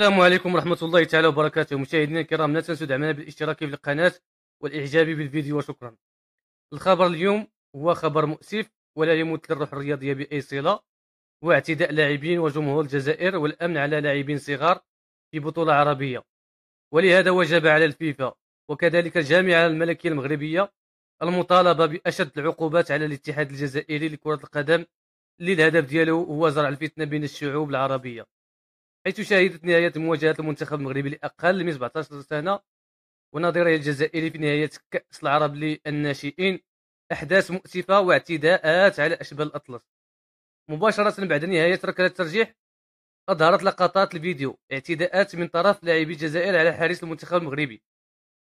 السلام عليكم ورحمة الله تعالى وبركاته مشاهدينا الكرام لا تنسوا دعمنا بالاشتراك في القناة والإعجاب بالفيديو وشكرا الخبر اليوم هو خبر مؤسف ولا يمت للروح الرياضية بأي صلة واعتداء لاعبين وجمهور الجزائر والأمن على لاعبين صغار في بطولة عربية ولهذا وجب على الفيفا وكذلك الجامعة الملكية المغربية المطالبة بأشد العقوبات على الاتحاد الجزائري لكرة القدم اللي الهدف هو زرع الفتنة بين الشعوب العربية حيث شهدت نهاية مواجهة المنتخب المغربي لأقل من 17 سنة ونظيره الجزائري في نهاية كأس العرب للناشئين أحداث مؤسفة واعتداءات على أشبال الأطلس مباشرة بعد نهاية ركلة الترجيح أظهرت لقطات الفيديو اعتداءات من طرف لاعبي الجزائر على حارس المنتخب المغربي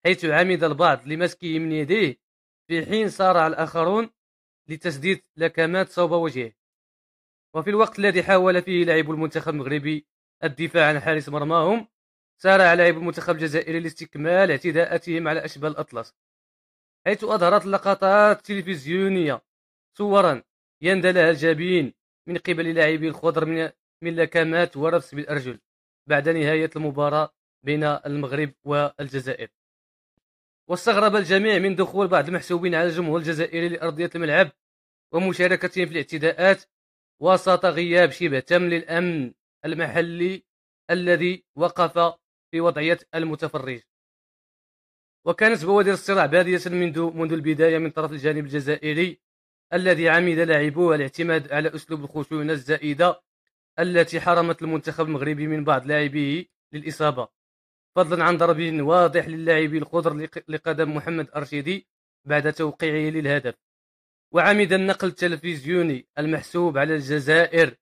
حيث عمد البعض لمسكه من يديه في حين صارع الآخرون لتسديد لكمات صوب وجهه وفي الوقت الذي حاول فيه لاعب المنتخب المغربي الدفاع عن حارس مرماهم سارع لاعب المنتخب الجزائري لاستكمال اعتداءاتهم على أشباه الأطلس حيث أظهرت لقطات تلفزيونية صورا يندى لها الجبين من قبل لاعبي الخضر من من لكمات ورفس بالأرجل بعد نهاية المباراة بين المغرب والجزائر واستغرب الجميع من دخول بعض المحسوبين على الجمهور الجزائري لأرضية الملعب ومشاركتهم في الاعتداءات وسط غياب شبه تم للأمن المحلي الذي وقف في وضعية المتفرج وكانت بوادر الصراع بادية منذ منذ البداية من طرف الجانب الجزائري الذي عمد لاعبوه الاعتماد على أسلوب الخشونة الزائدة التي حرمت المنتخب المغربي من بعض لاعبيه للإصابة فضلا عن ضرب واضح للاعب الخضر لقدم محمد أرشيدي بعد توقيعه للهدف وعمد النقل التلفزيوني المحسوب على الجزائر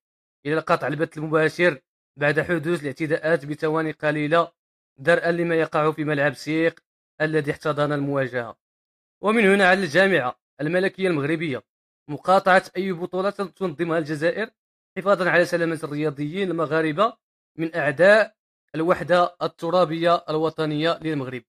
إلى قطع البث المباشر بعد حدوث الاعتداءات بثواني قليلة درءا لما يقع في ملعب سيق الذي احتضن المواجهة ومن هنا على الجامعة الملكية المغربية مقاطعة أي بطولة تنظمها الجزائر حفاظا على سلامة الرياضيين المغاربة من أعداء الوحدة الترابية الوطنية للمغرب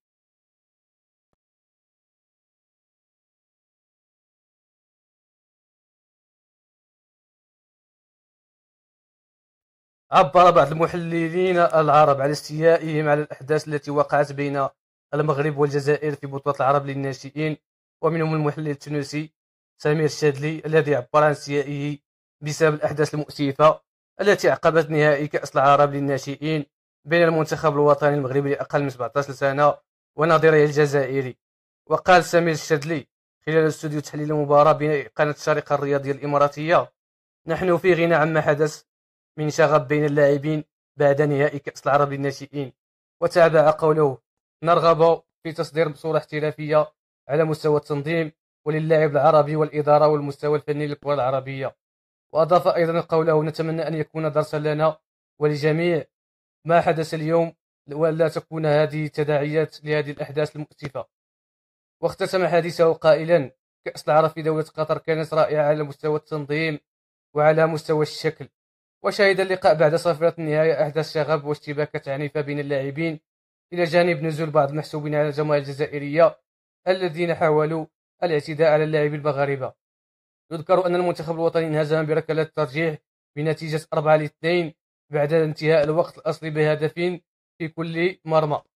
عبر بعض المحللين العرب عن استيائهم على الأحداث التي وقعت بين المغرب والجزائر في بطولة العرب للناشئين ومنهم المحلل التونسي سمير الشاذلي الذي عبر عن استيائه بسبب الأحداث المؤسفة التي عقبت نهائي كأس العرب للناشئين بين المنتخب الوطني المغربي لأقل من 17 سنة ونظيره الجزائري وقال سمير الشاذلي خلال استوديو تحليل المباراة بين قناة الشارقة الرياضية الإماراتية نحن في غنى عما حدث من شغب بين اللاعبين بعد نهائي كأس العرب للناشئين وتابع قوله نرغب في تصدير بصورة احترافية على مستوى التنظيم وللاعب العربي والإدارة والمستوى الفني للكرة العربية وأضاف أيضا قوله نتمنى أن يكون درسا لنا ولجميع ما حدث اليوم ولا تكون هذه تداعيات لهذه الأحداث المؤسفة واختتم حديثه قائلا كأس العرب في دولة قطر كانت رائعة على مستوى التنظيم وعلى مستوى الشكل وشهد اللقاء بعد صفرة النهاية أحداث شغب واشتباكات عنيفة بين اللاعبين إلى جانب نزول بعض المحسوبين على الجماهير الجزائرية الذين حاولوا الاعتداء على اللاعبين المغاربة يذكر أن المنتخب الوطني انهزم بركلة الترجيح بنتيجة 4 2 بعد انتهاء الوقت الأصلي بهدفين في كل مرمى